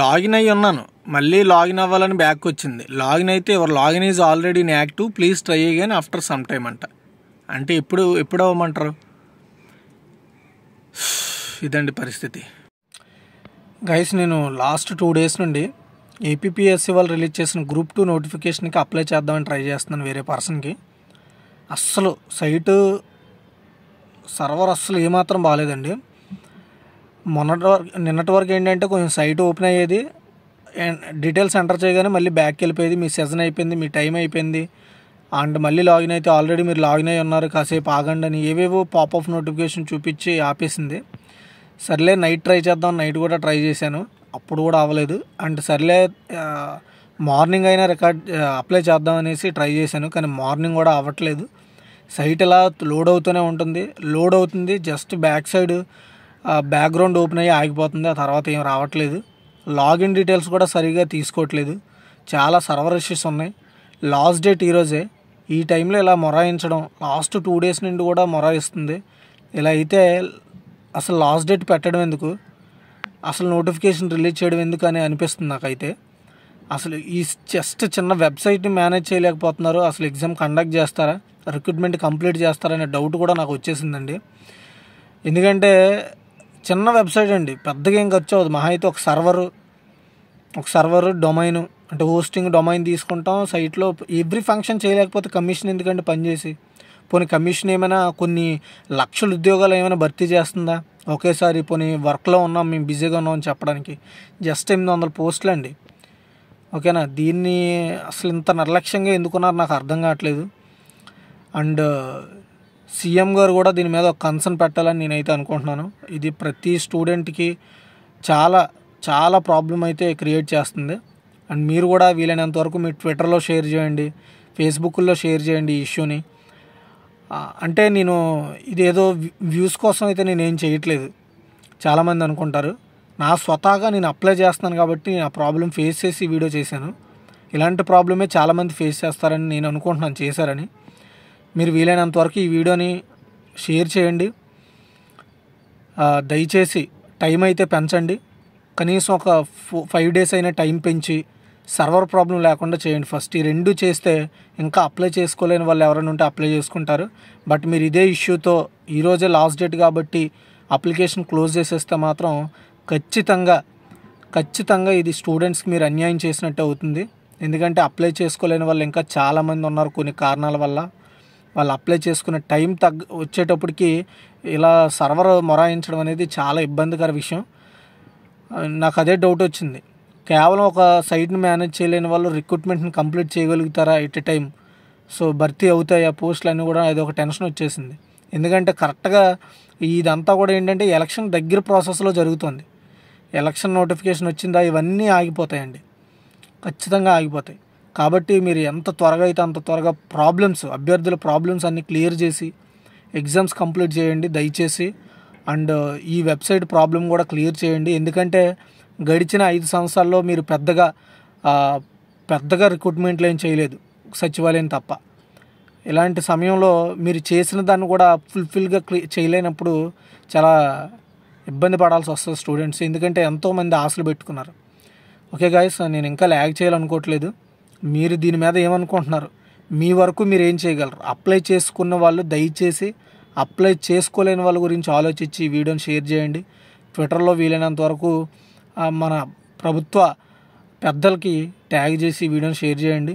login అయ్యి ఉన్నాను మళ్ళీ లాగిన్ అవ్వాలని బ్యాక్ వచ్చింది లాగిన్ అయితే ఎవరు login is already in active please try అయ్యాన్ ఆఫ్టర్ సమ్ టైమ్ అంట అంటే ఎప్పుడు ఎప్పుడు అవ్వమంటారు ఇదండి పరిస్థితి గైస్ నేను లాస్ట్ టూ డేస్ నుండి ఏపీఎస్సి వాళ్ళు రిలీజ్ చేసిన గ్రూప్ టూ నోటిఫికేషన్కి అప్లై చేద్దామని ట్రై చేస్తున్నాను వేరే పర్సన్కి అస్సలు సైటు సర్వర్ అస్సలు ఏమాత్రం బాగాలేదండి మొన్నటి వరకు నిన్నటి వరకు ఏంటంటే కొంచెం సైట్ ఓపెన్ అయ్యేది అండ్ డీటెయిల్స్ ఎంటర్ చేయగానే మళ్ళీ బ్యాక్కి వెళ్ళిపోయేది మీ సెజన్ అయిపోయింది మీ టైం అయిపోయింది అండ్ మళ్ళీ లాగిన్ అయితే ఆల్రెడీ మీరు లాగిన్ అయి ఉన్నారు కాసేపు ఆగండి అని ఏవేవో ఆఫ్ నోటిఫికేషన్ చూపించి ఆపేసింది సర్లే నైట్ ట్రై చేద్దాం నైట్ కూడా ట్రై చేశాను అప్పుడు కూడా అవ్వలేదు అండ్ సర్లే మార్నింగ్ అయినా రికార్డ్ అప్లై చేద్దాం అనేసి ట్రై చేశాను కానీ మార్నింగ్ కూడా అవ్వట్లేదు సైట్ ఇలా లోడ్ అవుతూనే ఉంటుంది లోడ్ అవుతుంది just back side background open అయ్యి ఆగిపోతుంది ఆ తర్వాత ఏం రావట్లేదు లాగిన్ డీటెయిల్స్ కూడా సరిగా తీసుకోవట్లేదు చాలా సర్వర్ ఇష్యూస్ ఉన్నాయి లాస్ట్ డేట్ ఈరోజే ఈ టైంలో ఇలా మొరాయించడం లాస్ట్ టూ డేస్ నుండి కూడా మొరాయిస్తుంది ఇలా అయితే అసలు లాస్ట్ డేట్ పెట్టడం ఎందుకు అసలు నోటిఫికేషన్ రిలీజ్ చేయడం ఎందుకు అని అనిపిస్తుంది నాకైతే అసలు ఈ జస్ట్ చిన్న వెబ్సైట్ని మేనేజ్ చేయలేకపోతున్నారు అసలు ఎగ్జామ్ కండక్ట్ చేస్తారా రిక్రూట్మెంట్ కంప్లీట్ చేస్తారనే డౌట్ కూడా నాకు వచ్చేసిందండి ఎందుకంటే చిన్న వెబ్సైట్ అండి పెద్దగా ఏం ఖర్చు అవ్వదు మహా అయితే ఒక సర్వరు ఒక సర్వరు డొమైను అంటే హోస్టింగ్ డొమైన్ తీసుకుంటాం సైట్లో ఎవ్రీ ఫంక్షన్ చేయలేకపోతే కమిషన్ ఎందుకంటే పనిచేసి పోనీ కమిషన్ ఏమైనా కొన్ని లక్షల ఉద్యోగాలు ఏమైనా భర్తీ చేస్తుందా ఒకేసారి పోనీ వర్క్లో ఉన్నాం మేము బిజీగా ఉన్నాం అని చెప్పడానికి జస్ట్ ఎనిమిది వందల పోస్టులు అండి ఓకేనా దీన్ని అసలు ఇంత నిర్లక్ష్యంగా ఎందుకున్నారు నాకు అర్థం కావట్లేదు అండ్ సీఎం గారు కూడా దీని మీద ఒక కన్సర్న్ పెట్టాలని నేనైతే అనుకుంటున్నాను ఇది ప్రతి స్టూడెంట్కి చాలా చాలా ప్రాబ్లం అయితే క్రియేట్ చేస్తుంది అండ్ మీరు కూడా వీలైనంత వరకు మీ ట్విట్టర్లో షేర్ చేయండి ఫేస్బుక్లో షేర్ చేయండి ఈ ఇష్యూని అంటే నేను ఇదేదో వ్యూస్ కోసం అయితే నేను ఏం చేయట్లేదు చాలామంది అనుకుంటారు నా స్వతహాగా నేను అప్లై చేస్తున్నాను కాబట్టి నేను ఆ ప్రాబ్లం ఫేస్ చేసి వీడియో చేశాను ఇలాంటి ప్రాబ్లమే చాలామంది ఫేస్ చేస్తారని నేను అనుకుంటున్నాను చేశారని మీరు వీలైనంత వరకు ఈ వీడియోని షేర్ చేయండి దయచేసి టైం అయితే పెంచండి కనీసం ఒక ఫైవ్ డేస్ అయినా టైం పెంచి సర్వర్ ప్రాబ్లం లేకుండా చేయండి ఫస్ట్ ఈ రెండు చేస్తే ఇంకా అప్లై చేసుకోలేని వాళ్ళు ఎవరైనా ఉంటే అప్లై చేసుకుంటారు బట్ మీరు ఇదే ఇష్యూతో ఈరోజే లాస్ట్ డేట్ కాబట్టి అప్లికేషన్ క్లోజ్ చేసేస్తే మాత్రం ఖచ్చితంగా ఖచ్చితంగా ఇది స్టూడెంట్స్కి మీరు అన్యాయం చేసినట్టు అవుతుంది ఎందుకంటే అప్లై చేసుకోలేని వాళ్ళు ఇంకా చాలామంది ఉన్నారు కొన్ని కారణాల వల్ల వాళ్ళు అప్లై చేసుకునే టైం తగ్గ వచ్చేటప్పటికి ఇలా సర్వర్ మొరాయించడం అనేది చాలా ఇబ్బందికర విషయం నాకు అదే డౌట్ వచ్చింది కేవలం ఒక సైట్ని మేనేజ్ చేయలేని వాళ్ళు రిక్రూట్మెంట్ని కంప్లీట్ చేయగలుగుతారా ఎట్ ఎ టైం సో భర్తీ అవుతాయి ఆ పోస్టులు అన్నీ కూడా అది ఒక టెన్షన్ వచ్చేసింది ఎందుకంటే కరెక్ట్గా ఇదంతా కూడా ఏంటంటే ఎలక్షన్ దగ్గర ప్రాసెస్లో జరుగుతుంది ఎలక్షన్ నోటిఫికేషన్ వచ్చిందా ఇవన్నీ ఆగిపోతాయండి ఖచ్చితంగా ఆగిపోతాయి కాబట్టి మీరు ఎంత త్వరగా అయితే అంత త్వరగా ప్రాబ్లమ్స్ అభ్యర్థుల ప్రాబ్లమ్స్ అన్నీ క్లియర్ చేసి ఎగ్జామ్స్ కంప్లీట్ చేయండి దయచేసి అండ్ uh, ఈ వెబ్సైట్ ప్రాబ్లం కూడా క్లియర్ చేయండి ఎందుకంటే గడిచిన ఐదు సంవత్సరాల్లో మీరు పెద్దగా పెద్దగా రిక్రూట్మెంట్లు ఏం చేయలేదు సచివాలయం తప్ప ఇలాంటి సమయంలో మీరు చేసిన దాన్ని కూడా ఫుల్ఫిల్గా చేయలేనప్పుడు చాలా ఇబ్బంది పడాల్సి వస్తుంది స్టూడెంట్స్ ఎందుకంటే ఎంతోమంది ఆశలు పెట్టుకున్నారు ఓకే గాయస్ నేను ఇంకా ల్యాగ్ చేయాలనుకోవట్లేదు మీరు దీని మీద ఏమనుకుంటున్నారు మీ వరకు మీరు ఏం చేయగలరు అప్లై చేసుకున్న వాళ్ళు దయచేసి అప్లై చేసుకోలేని వాళ్ళ గురించి ఆలోచించి ఈ వీడియోని షేర్ చేయండి ట్విట్టర్లో వీలైనంత వరకు మన ప్రభుత్వ పెద్దలకి ట్యాగ్ చేసి ఈ వీడియోని షేర్ చేయండి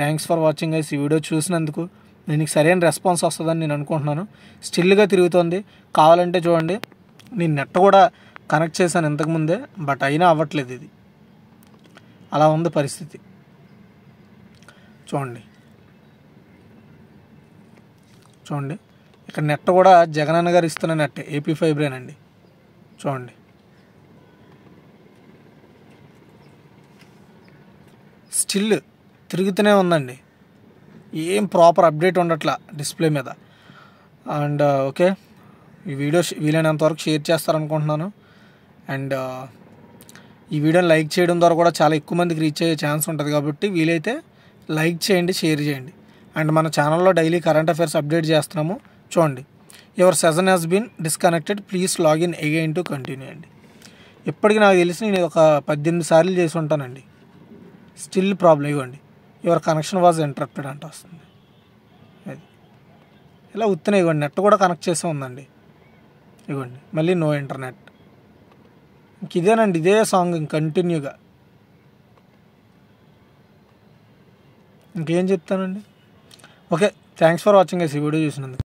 థ్యాంక్స్ ఫర్ వాచింగ్ గైస్ ఈ వీడియో చూసినందుకు దీనికి సరైన రెస్పాన్స్ వస్తుందని నేను అనుకుంటున్నాను స్టిల్గా తిరుగుతుంది కావాలంటే చూడండి నేను నెట్ కూడా కనెక్ట్ చేశాను ఇంతకుముందే బట్ అయినా అవ్వట్లేదు ఇది అలా ఉంది పరిస్థితి చూడండి చూడండి ఇక్కడ నెట్ కూడా జగన్ అన్న గారు ఇస్తున్న నెట్ ఏపీ ఫైబ్రేన్ అండి చూడండి స్టిల్ తిరుగుతూనే ఉందండి ఏం ప్రాపర్ అప్డేట్ ఉండట్లా డిస్ప్లే మీద అండ్ uh, ఓకే ఈ వీడియో వీలైనంత వరకు షేర్ చేస్తారనుకుంటున్నాను అండ్ uh, ఈ వీడియోని లైక్ చేయడం ద్వారా కూడా చాలా ఎక్కువ మందికి రీచ్ అయ్యే ఛాన్స్ ఉంటుంది కాబట్టి వీలైతే లైక్ చేయండి షేర్ చేయండి అండ్ మన ఛానల్లో డైలీ కరెంట్ అఫైర్స్ అప్డేట్ చేస్తున్నాము చూడండి your session has been disconnected please login again to continue అండి ఇప్పటికీ నాకు తెలిసి నేను ఒక పద్దెనిమిది సార్లు చేసి ఉంటానండి స్టిల్ ప్రాబ్లం ఇవ్వండి యువర్ కనెక్షన్ వాజ్ ఇంటరప్టెడ్ అంట వస్తుంది అది ఇలా ఉత్తిన ఇవ్వండి నెట్ కూడా కనెక్ట్ చేసే ఉందండి ఇవ్వండి మళ్ళీ నో ఇంటర్నెట్ ఇంక ఇదేనండి ఇదే సాంగ్ కంటిన్యూగా ఇంకేం చెప్తానండి ఓకే థ్యాంక్స్ ఫర్ వాచింగ్ ఈ వీడియో చూసినందుకు